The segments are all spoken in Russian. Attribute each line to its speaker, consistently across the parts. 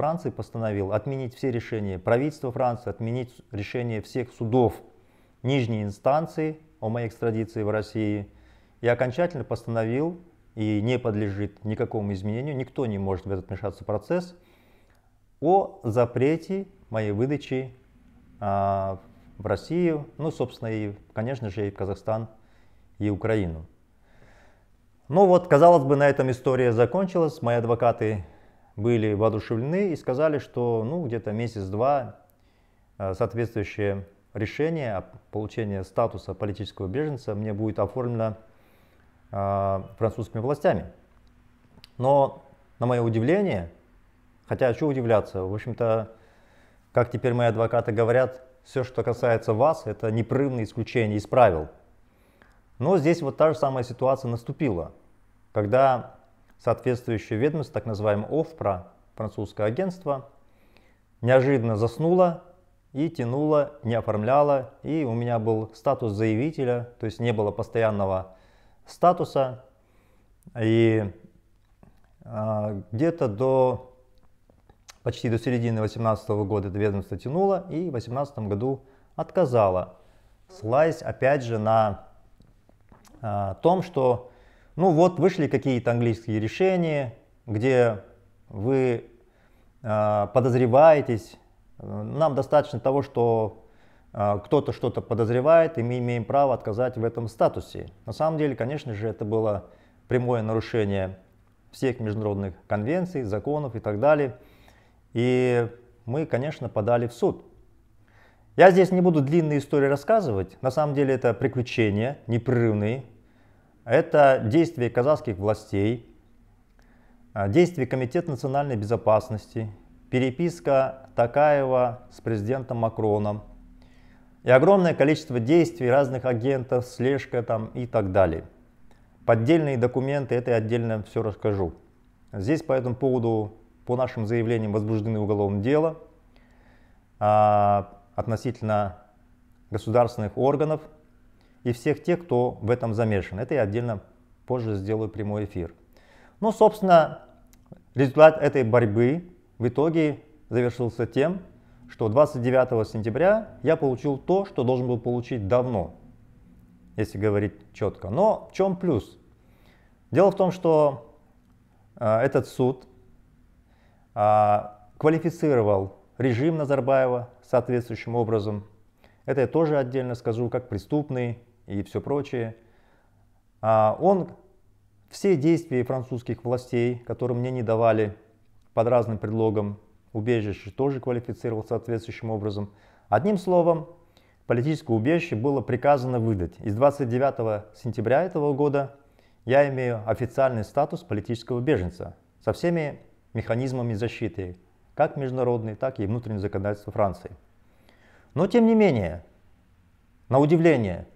Speaker 1: Франции постановил отменить все решения правительства Франции, отменить решения всех судов нижней инстанции о моей экстрадиции в России и окончательно постановил и не подлежит никакому изменению, никто не может в этот вмешаться процесс, о запрете моей выдачи а, в Россию, ну, собственно, и, конечно же, и в Казахстан, и Украину. Ну вот, казалось бы, на этом история закончилась. Мои адвокаты были воодушевлены и сказали, что ну, где-то месяц-два э, соответствующее решение о получении статуса политического беженца мне будет оформлено э, французскими властями. Но, на мое удивление, хотя что удивляться, в общем-то, как теперь мои адвокаты говорят, все, что касается вас, это непрерывное исключение из правил. Но здесь вот та же самая ситуация наступила, когда соответствующее ведомство, так называемое ОФПРА, французское агентство, неожиданно заснуло и тянуло, не оформляло, и у меня был статус заявителя, то есть не было постоянного статуса, и э, где-то до почти до середины 18 года это ведомство тянуло, и в 18 году отказало, ссылаясь опять же на э, том, что ну вот вышли какие-то английские решения, где вы э, подозреваетесь. Нам достаточно того, что э, кто-то что-то подозревает, и мы имеем право отказать в этом статусе. На самом деле, конечно же, это было прямое нарушение всех международных конвенций, законов и так далее. И мы, конечно, подали в суд. Я здесь не буду длинные истории рассказывать. На самом деле это приключения непрерывные, это действия казахских властей, а, действия Комитета национальной безопасности, переписка Такаева с президентом Макроном и огромное количество действий разных агентов, слежка там и так далее. Поддельные документы, это я отдельно все расскажу. Здесь по этому поводу, по нашим заявлениям, возбуждены уголовное дело а, относительно государственных органов, и всех тех, кто в этом замешан. Это я отдельно позже сделаю прямой эфир. Ну, собственно, результат этой борьбы в итоге завершился тем, что 29 сентября я получил то, что должен был получить давно, если говорить четко. Но в чем плюс? Дело в том, что э, этот суд э, квалифицировал режим Назарбаева соответствующим образом. Это я тоже отдельно скажу, как преступный и все прочее. А он все действия французских властей, которые мне не давали под разным предлогом убежище, тоже квалифицировал соответствующим образом. Одним словом, политическое убежище было приказано выдать. Из с 29 сентября этого года я имею официальный статус политического беженца со всеми механизмами защиты, как международные, так и внутренние законодательства Франции. Но тем не менее, на удивление,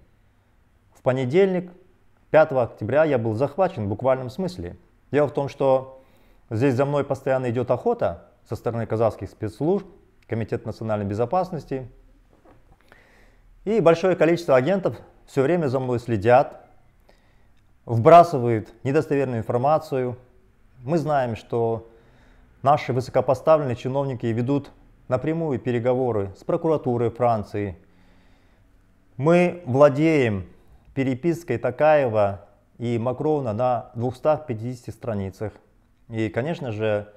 Speaker 1: понедельник, 5 октября, я был захвачен в буквальном смысле. Дело в том, что здесь за мной постоянно идет охота со стороны казахских спецслужб, Комитет национальной безопасности. И большое количество агентов все время за мной следят, вбрасывают недостоверную информацию. Мы знаем, что наши высокопоставленные чиновники ведут напрямую переговоры с прокуратурой Франции. Мы владеем перепиской Такаева и Макрона на 250 страницах. И, конечно же,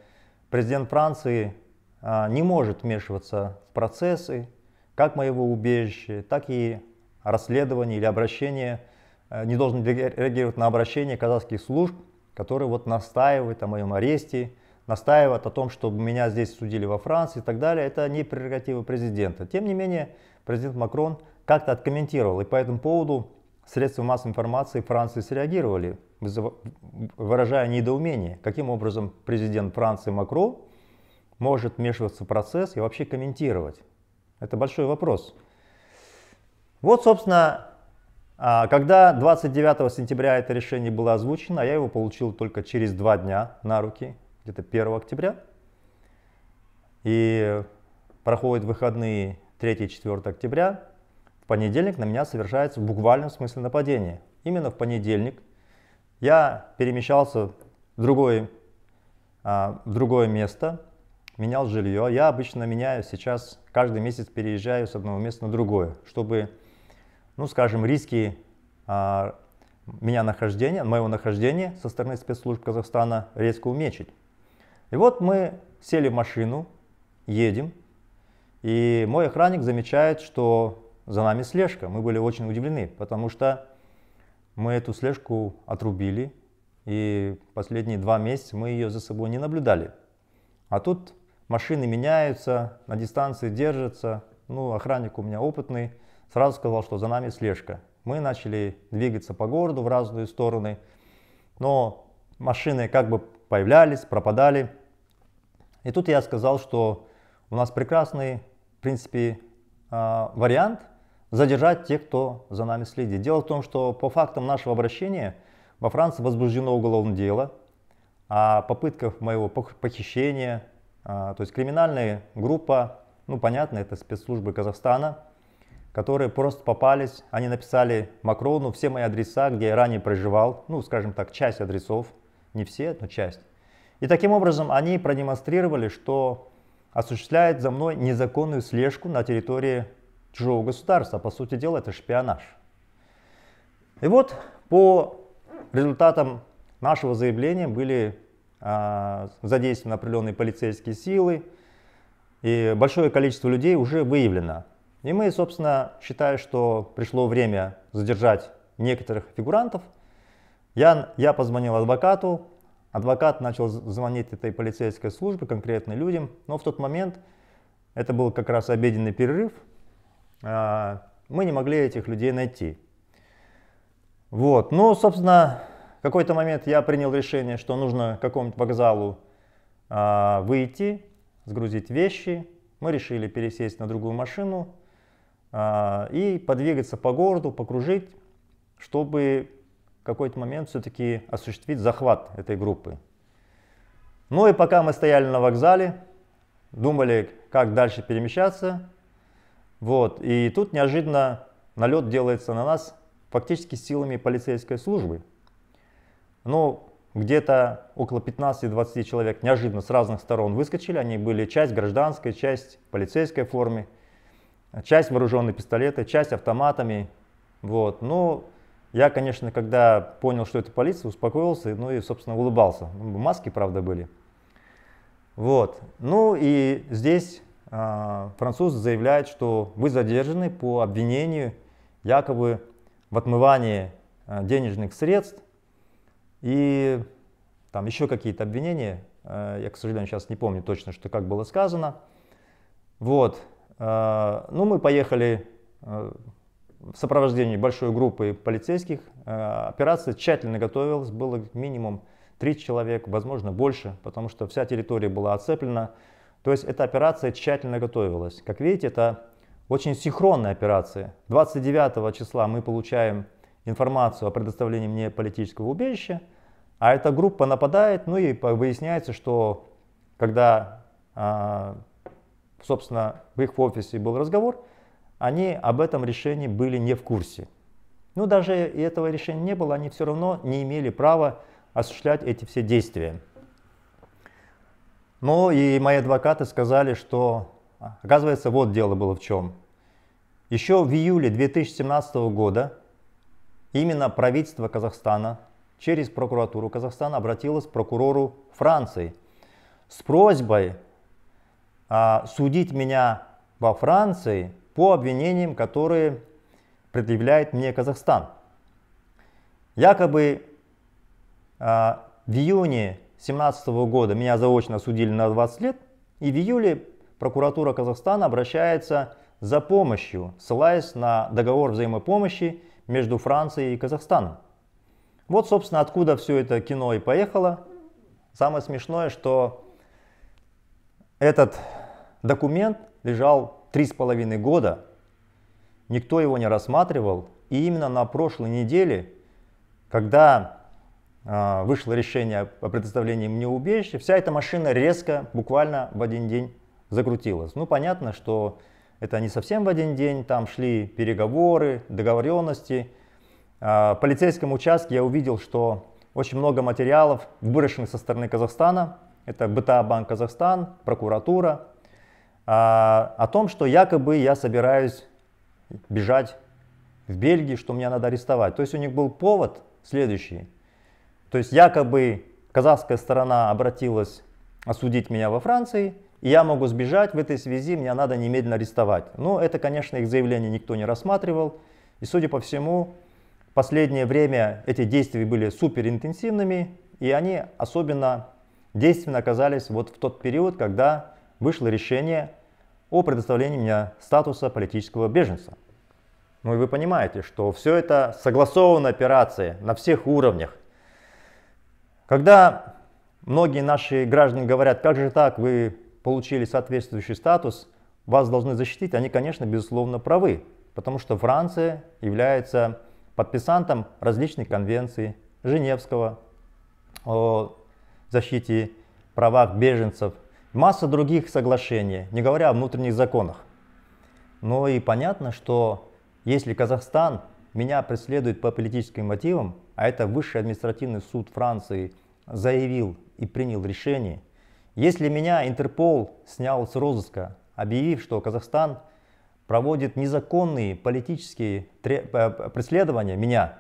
Speaker 1: президент Франции а, не может вмешиваться в процессы как моего убежища, так и расследования или обращения, а, не должен реагировать на обращение казахских служб, которые вот настаивают о моем аресте, настаивают о том, чтобы меня здесь судили во Франции и так далее. Это не прерогатива президента. Тем не менее, президент Макрон как-то откомментировал. И по этому поводу средства массовой информации Франции среагировали, выражая недоумение, каким образом президент Франции Макро может вмешиваться в процесс и вообще комментировать. Это большой вопрос. Вот, собственно, а, когда 29 сентября это решение было озвучено, а я его получил только через два дня на руки, где-то 1 октября, и проходят выходные 3-4 октября, в понедельник на меня совершается в буквальном смысле нападение. Именно в понедельник я перемещался в другое, а, в другое место, менял жилье. Я обычно меняю сейчас, каждый месяц переезжаю с одного места на другое, чтобы, ну скажем, риски а, меня нахождения, моего нахождения со стороны спецслужб Казахстана резко уменьшить. И вот мы сели в машину, едем, и мой охранник замечает, что за нами слежка. Мы были очень удивлены, потому что мы эту слежку отрубили, и последние два месяца мы ее за собой не наблюдали. А тут машины меняются, на дистанции держатся. Ну, охранник у меня опытный, сразу сказал, что за нами слежка. Мы начали двигаться по городу в разные стороны, но машины как бы появлялись, пропадали. И тут я сказал, что у нас прекрасный, в принципе, а, вариант – задержать тех, кто за нами следит. Дело в том, что по фактам нашего обращения во Франции возбуждено уголовное дело о попытках моего похищения. А, то есть криминальная группа, ну понятно, это спецслужбы Казахстана, которые просто попались, они написали Макрону все мои адреса, где я ранее проживал, ну скажем так, часть адресов, не все, но часть. И таким образом они продемонстрировали, что осуществляет за мной незаконную слежку на территории чужого государства. По сути дела, это шпионаж. И вот по результатам нашего заявления были э, задействованы определенные полицейские силы, и большое количество людей уже выявлено. И мы, собственно, считаем, что пришло время задержать некоторых фигурантов. Я, я позвонил адвокату, адвокат начал звонить этой полицейской службе, конкретно людям, но в тот момент это был как раз обеденный перерыв, а, мы не могли этих людей найти. Вот. Ну, собственно, в какой-то момент я принял решение, что нужно к какому-нибудь вокзалу а, выйти, сгрузить вещи. Мы решили пересесть на другую машину а, и подвигаться по городу, покружить, чтобы в какой-то момент все-таки осуществить захват этой группы. Ну и пока мы стояли на вокзале, думали, как дальше перемещаться, вот. И тут неожиданно налет делается на нас фактически силами полицейской службы. Ну, где-то около 15-20 человек неожиданно с разных сторон выскочили. Они были часть гражданской, часть полицейской формы, часть вооруженной пистолеты, часть автоматами. Вот. Ну, я, конечно, когда понял, что это полиция, успокоился, ну и, собственно, улыбался. Маски, правда, были. Вот. Ну и здесь а, француз заявляет, что вы задержаны по обвинению якобы в отмывании а, денежных средств и там еще какие-то обвинения, а, я, к сожалению, сейчас не помню точно, что как было сказано. Вот, ну мы поехали в сопровождении большой группы полицейских. Операция тщательно готовилась, было минимум три человек, возможно больше, потому что вся территория была оцеплена, то есть эта операция тщательно готовилась. Как видите, это очень синхронная операция. 29 числа мы получаем информацию о предоставлении мне политического убежища, а эта группа нападает, ну и выясняется, что когда, а, собственно, в их офисе был разговор, они об этом решении были не в курсе. Ну даже и этого решения не было, они все равно не имели права осуществлять эти все действия. Ну и мои адвокаты сказали, что оказывается вот дело было в чем. Еще в июле 2017 года именно правительство Казахстана через прокуратуру Казахстана обратилось к прокурору Франции с просьбой а, судить меня во Франции по обвинениям, которые предъявляет мне Казахстан. Якобы а, в июне 2017 года меня заочно осудили на 20 лет, и в июле прокуратура Казахстана обращается за помощью, ссылаясь на договор взаимопомощи между Францией и Казахстаном. Вот, собственно, откуда все это кино и поехало. Самое смешное, что этот документ лежал три с половиной года, никто его не рассматривал, и именно на прошлой неделе, когда Э, вышло решение о предоставлении мне убежища, вся эта машина резко, буквально в один день закрутилась. Ну, понятно, что это не совсем в один день, там шли переговоры, договоренности. Э, в полицейском участке я увидел, что очень много материалов выброшены со стороны Казахстана. Это БТА Банк Казахстан, прокуратура. Э, о том, что якобы я собираюсь бежать в Бельгию, что меня надо арестовать. То есть у них был повод следующий – то есть якобы казахская сторона обратилась осудить меня во Франции, и я могу сбежать, в этой связи меня надо немедленно арестовать. Но ну, это, конечно, их заявление никто не рассматривал. И, судя по всему, в последнее время эти действия были суперинтенсивными, и они особенно действенно оказались вот в тот период, когда вышло решение о предоставлении меня статуса политического беженца. Ну и вы понимаете, что все это согласованная операция на всех уровнях, когда многие наши граждане говорят, как же так, вы получили соответствующий статус, вас должны защитить, они, конечно, безусловно, правы, потому что Франция является подписантом различных конвенций Женевского о защите правах беженцев, масса других соглашений, не говоря о внутренних законах. Но и понятно, что если Казахстан меня преследует по политическим мотивам, а это Высший административный суд Франции, заявил и принял решение, если меня Интерпол снял с розыска, объявив, что Казахстан проводит незаконные политические э, э, преследования меня,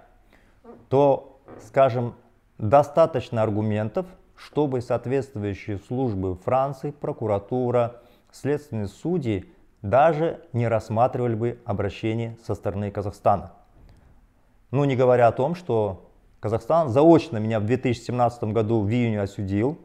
Speaker 1: то, скажем, достаточно аргументов, чтобы соответствующие службы Франции, прокуратура, следственные судьи даже не рассматривали бы обращение со стороны Казахстана. Ну, не говоря о том, что Казахстан заочно меня в 2017 году в июне осудил.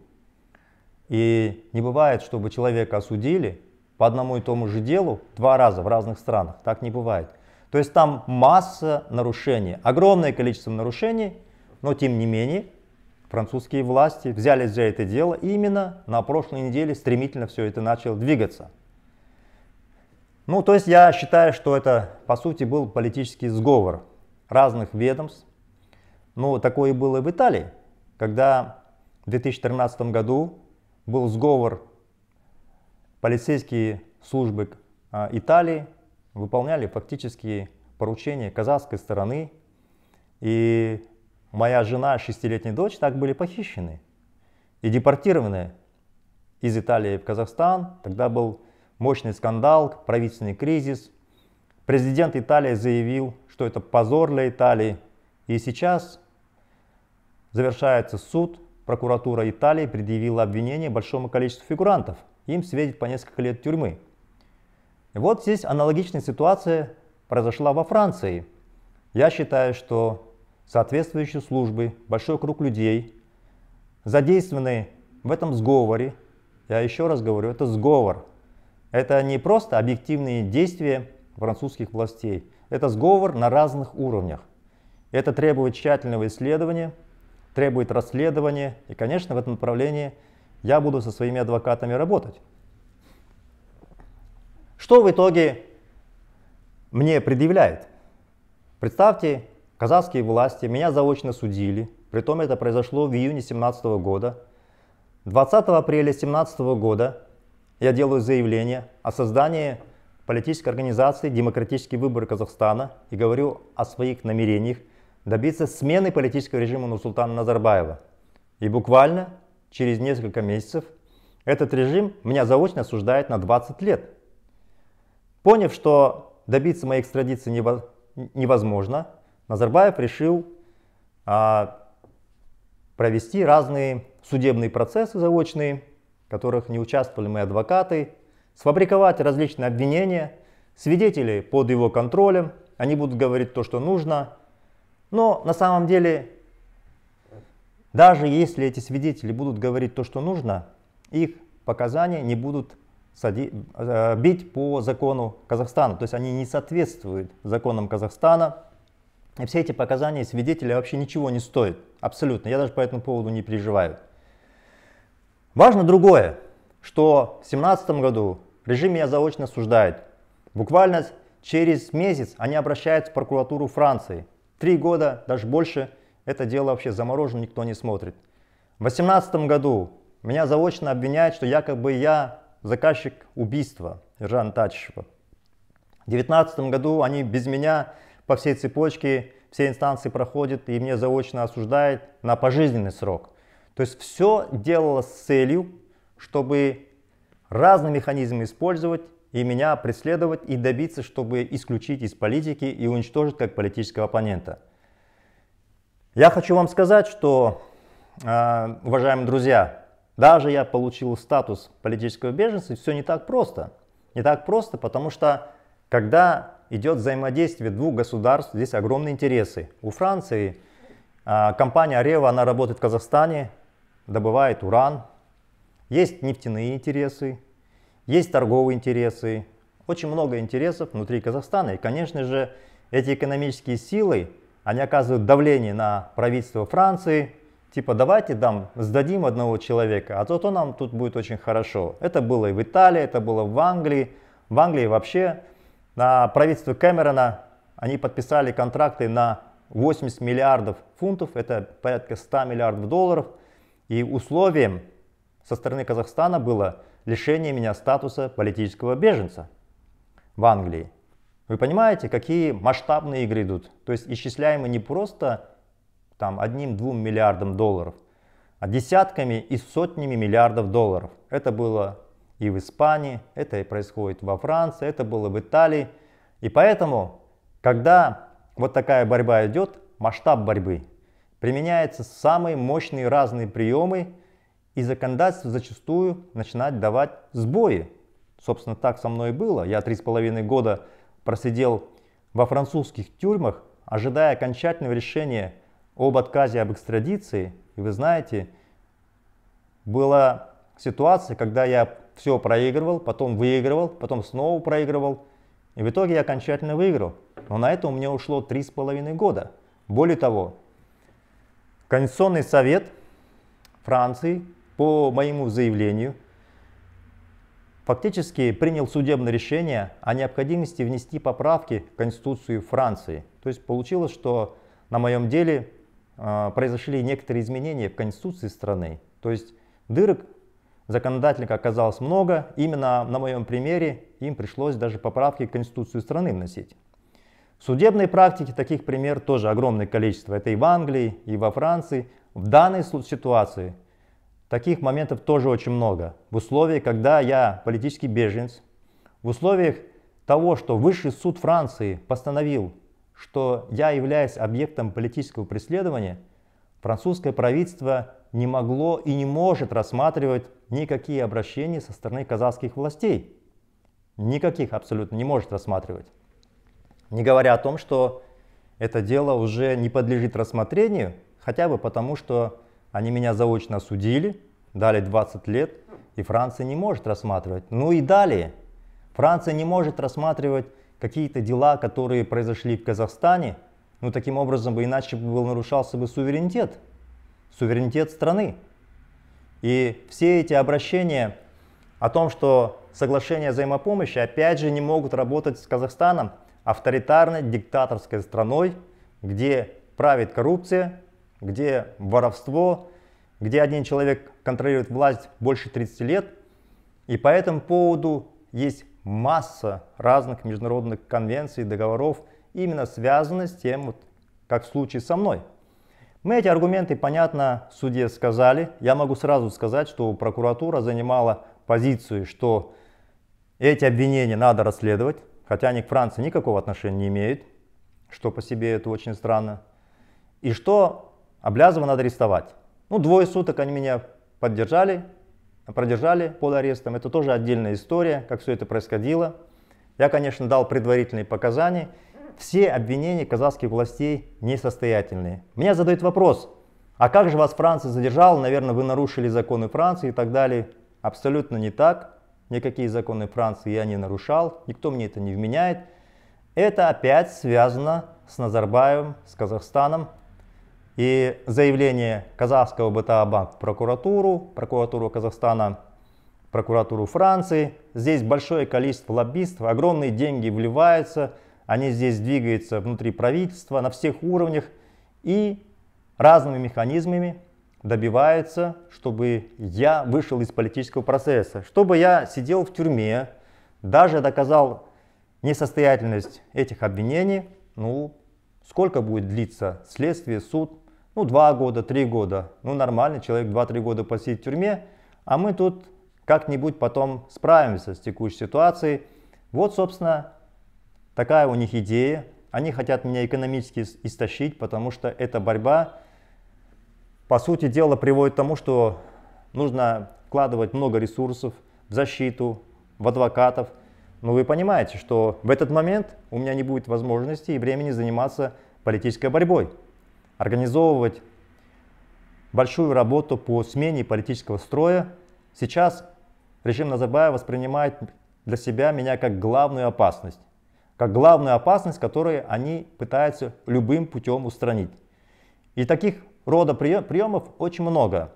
Speaker 1: И не бывает, чтобы человека осудили по одному и тому же делу два раза в разных странах. Так не бывает. То есть там масса нарушений, огромное количество нарушений, но тем не менее французские власти взялись за это дело, и именно на прошлой неделе стремительно все это начало двигаться. Ну, то есть я считаю, что это, по сути, был политический сговор разных ведомств, но ну, такое было и в Италии, когда в 2013 году был сговор полицейские службы а, Италии выполняли фактически поручения казахской стороны, и моя жена, шестилетняя дочь, так были похищены и депортированы из Италии в Казахстан. Тогда был мощный скандал, правительственный кризис. Президент Италии заявил, что это позор для Италии. И сейчас Завершается суд. Прокуратура Италии предъявила обвинение большому количеству фигурантов. Им светит по несколько лет тюрьмы. И Вот здесь аналогичная ситуация произошла во Франции. Я считаю, что соответствующие службы, большой круг людей задействованные в этом сговоре. Я еще раз говорю, это сговор. Это не просто объективные действия французских властей. Это сговор на разных уровнях. Это требует тщательного исследования, требует расследования. И, конечно, в этом направлении я буду со своими адвокатами работать. Что в итоге мне предъявляет? Представьте, казахские власти меня заочно судили, притом это произошло в июне 2017 года. 20 апреля 2017 года я делаю заявление о создании политической организации «Демократический выбор Казахстана» и говорю о своих намерениях добиться смены политического режима Нурсултана Назарбаева. И буквально через несколько месяцев этот режим меня заочно осуждает на 20 лет. Поняв, что добиться моей экстрадиции невозможно, Назарбаев решил а, провести разные судебные процессы заочные, в которых не участвовали мои адвокаты, сфабриковать различные обвинения, свидетели под его контролем, они будут говорить то, что нужно, но на самом деле, даже если эти свидетели будут говорить то, что нужно, их показания не будут э, бить по закону Казахстана. То есть они не соответствуют законам Казахстана. И все эти показания свидетеля вообще ничего не стоят. Абсолютно. Я даже по этому поводу не переживаю. Важно другое, что в 2017 году режим меня заочно осуждает. Буквально через месяц они обращаются в прокуратуру Франции три года, даже больше, это дело вообще заморожено, никто не смотрит. В 2018 году меня заочно обвиняют, что якобы я заказчик убийства Иржана Тачева. В 2019 году они без меня по всей цепочке, все инстанции проходят и мне заочно осуждают на пожизненный срок. То есть все делалось с целью, чтобы разные механизмы использовать и меня преследовать и добиться, чтобы исключить из политики и уничтожить как политического оппонента. Я хочу вам сказать, что, а, уважаемые друзья, даже я получил статус политического беженца, все не так просто. Не так просто, потому что когда идет взаимодействие двух государств, здесь огромные интересы. У Франции а, компания Рева, она работает в Казахстане, добывает уран, есть нефтяные интересы, есть торговые интересы, очень много интересов внутри Казахстана. И, конечно же, эти экономические силы, они оказывают давление на правительство Франции, типа давайте дам, сдадим одного человека, а то, то нам тут будет очень хорошо. Это было и в Италии, это было в Англии. В Англии вообще на правительство Кэмерона они подписали контракты на 80 миллиардов фунтов, это порядка 100 миллиардов долларов. И условием со стороны Казахстана было лишение меня статуса политического беженца в Англии. Вы понимаете, какие масштабные игры идут? То есть исчисляемы не просто там одним-двум миллиардом долларов, а десятками и сотнями миллиардов долларов. Это было и в Испании, это и происходит во Франции, это было в Италии. И поэтому, когда вот такая борьба идет, масштаб борьбы, применяются самые мощные разные приемы, и законодательство зачастую начинает давать сбои. Собственно, так со мной и было. Я три с половиной года просидел во французских тюрьмах, ожидая окончательного решения об отказе об экстрадиции. И вы знаете, была ситуация, когда я все проигрывал, потом выигрывал, потом снова проигрывал. И в итоге я окончательно выиграл. Но на это у меня ушло три с половиной года. Более того, Конституционный совет Франции по моему заявлению фактически принял судебное решение о необходимости внести поправки в Конституцию Франции. То есть получилось, что на моем деле э, произошли некоторые изменения в Конституции страны. То есть дырок законодательных оказалось много. Именно на моем примере им пришлось даже поправки в Конституцию страны вносить. В судебной практике таких пример тоже огромное количество. Это и в Англии, и во Франции. В данной ситуации – Таких моментов тоже очень много. В условиях, когда я политический беженец, в условиях того, что Высший суд Франции постановил, что я являюсь объектом политического преследования, французское правительство не могло и не может рассматривать никакие обращения со стороны казахских властей. Никаких абсолютно не может рассматривать. Не говоря о том, что это дело уже не подлежит рассмотрению, хотя бы потому, что они меня заочно осудили, дали 20 лет, и Франция не может рассматривать. Ну и далее. Франция не может рассматривать какие-то дела, которые произошли в Казахстане, ну таким образом бы иначе бы был нарушался бы суверенитет, суверенитет страны. И все эти обращения о том, что соглашения взаимопомощи опять же не могут работать с Казахстаном, авторитарной диктаторской страной, где правит коррупция, где воровство, где один человек контролирует власть больше 30 лет. И по этому поводу есть масса разных международных конвенций, договоров, именно связанных с тем, вот, как в случае со мной. Мы эти аргументы, понятно, суде сказали. Я могу сразу сказать, что прокуратура занимала позицию, что эти обвинения надо расследовать, хотя они к Франции никакого отношения не имеют, что по себе это очень странно. И что Облязова надо арестовать. Ну, двое суток они меня поддержали, продержали под арестом. Это тоже отдельная история, как все это происходило. Я, конечно, дал предварительные показания. Все обвинения казахских властей несостоятельные. Меня задают вопрос, а как же вас Франция задержала? Наверное, вы нарушили законы Франции и так далее. Абсолютно не так. Никакие законы Франции я не нарушал. Никто мне это не вменяет. Это опять связано с Назарбаевым, с Казахстаном, и заявление казахского БТА Банк в прокуратуру, прокуратуру Казахстана, прокуратуру Франции. Здесь большое количество лоббистов, огромные деньги вливаются, они здесь двигаются внутри правительства на всех уровнях и разными механизмами добиваются, чтобы я вышел из политического процесса, чтобы я сидел в тюрьме, даже доказал несостоятельность этих обвинений. Ну, сколько будет длиться следствие, суд, ну, 2 года, 3 года. Ну, нормально, человек 2-3 года посидит в тюрьме, а мы тут как-нибудь потом справимся с текущей ситуацией. Вот, собственно, такая у них идея. Они хотят меня экономически истощить, потому что эта борьба, по сути дела, приводит к тому, что нужно вкладывать много ресурсов в защиту, в адвокатов. Но ну, вы понимаете, что в этот момент у меня не будет возможности и времени заниматься политической борьбой организовывать большую работу по смене политического строя. Сейчас режим Назарбаева воспринимает для себя меня как главную опасность, как главную опасность, которую они пытаются любым путем устранить. И таких рода приемов очень много.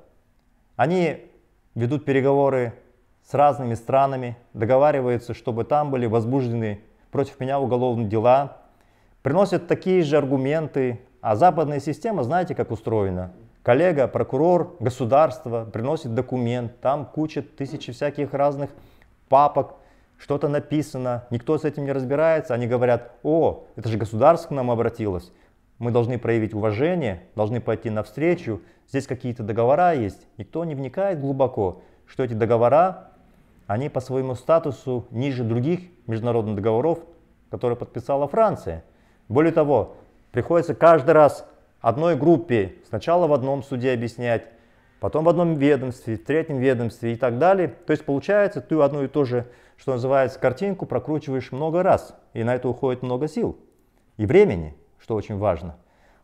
Speaker 1: Они ведут переговоры с разными странами, договариваются, чтобы там были возбуждены против меня уголовные дела, приносят такие же аргументы, а западная система, знаете, как устроена? Коллега, прокурор, государство приносит документ, там куча тысячи всяких разных папок, что-то написано, никто с этим не разбирается, они говорят, о, это же государство к нам обратилось, мы должны проявить уважение, должны пойти навстречу, здесь какие-то договора есть, никто не вникает глубоко, что эти договора, они по своему статусу ниже других международных договоров, которые подписала Франция. Более того, приходится каждый раз одной группе сначала в одном суде объяснять, потом в одном ведомстве, в третьем ведомстве и так далее. То есть получается, ты одну и ту же, что называется, картинку прокручиваешь много раз, и на это уходит много сил и времени, что очень важно.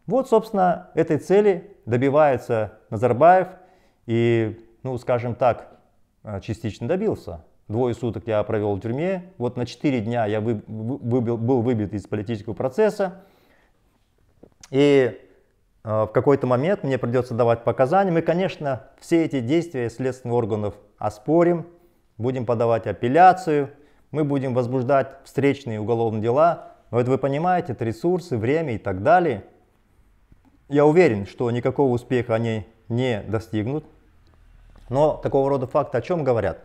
Speaker 1: Вот, собственно, этой цели добивается Назарбаев и, ну, скажем так, э, частично добился. Двое суток я провел в тюрьме, вот на четыре дня я выбил, был выбит из политического процесса, и э, в какой-то момент мне придется давать показания. Мы, конечно, все эти действия следственных органов оспорим, будем подавать апелляцию, мы будем возбуждать встречные уголовные дела, но это вы понимаете, это ресурсы, время и так далее. Я уверен, что никакого успеха они не достигнут. Но такого рода факты о чем говорят?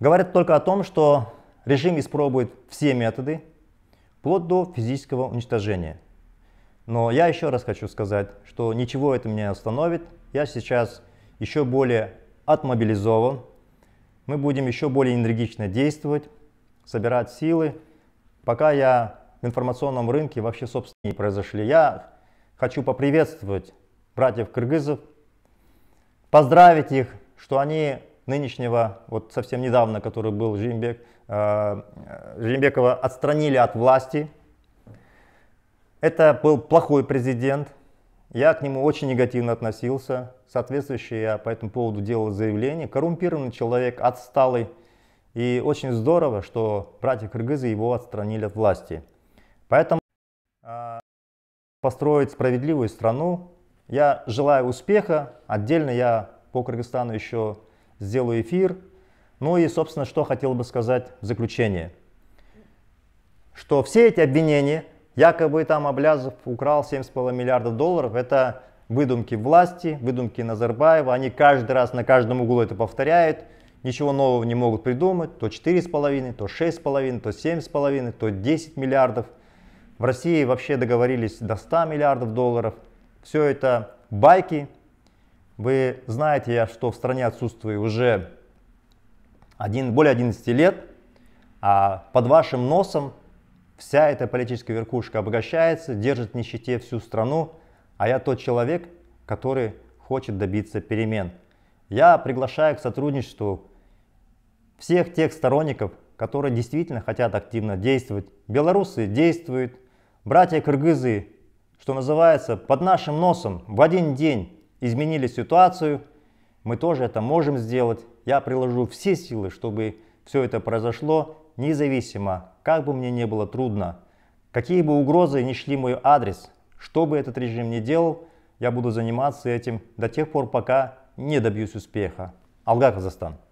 Speaker 1: Говорят только о том, что режим испробует все методы, вплоть до физического уничтожения. Но я еще раз хочу сказать, что ничего это меня не остановит. Я сейчас еще более отмобилизован. Мы будем еще более энергично действовать, собирать силы. Пока я в информационном рынке вообще, собственно, не произошли. Я хочу поприветствовать братьев кыргызов, поздравить их, что они нынешнего, вот совсем недавно, который был Жимбек, э, Жимбекова отстранили от власти, это был плохой президент. Я к нему очень негативно относился. Соответствующее я по этому поводу делал заявление. Коррумпированный человек, отсталый. И очень здорово, что братья Кыргызы его отстранили от власти. Поэтому а, построить справедливую страну. Я желаю успеха. Отдельно я по Кыргызстану еще сделаю эфир. Ну и, собственно, что хотел бы сказать в заключение. Что все эти обвинения Якобы там Аблязов украл 7,5 миллиардов долларов. Это выдумки власти, выдумки Назарбаева. Они каждый раз на каждом углу это повторяют. Ничего нового не могут придумать. То 4,5, то 6,5, то 7,5, то 10 миллиардов. В России вообще договорились до 100 миллиардов долларов. Все это байки. Вы знаете, я что в стране отсутствую уже один, более 11 лет. А под вашим носом Вся эта политическая верхушка обогащается, держит в нищете всю страну, а я тот человек, который хочет добиться перемен. Я приглашаю к сотрудничеству всех тех сторонников, которые действительно хотят активно действовать. Белорусы действуют, братья кыргызы, что называется, под нашим носом в один день изменили ситуацию. Мы тоже это можем сделать. Я приложу все силы, чтобы все это произошло, независимо как бы мне не было трудно, какие бы угрозы ни шли мой адрес, что бы этот режим ни делал, я буду заниматься этим до тех пор, пока не добьюсь успеха. Алга, Казахстан.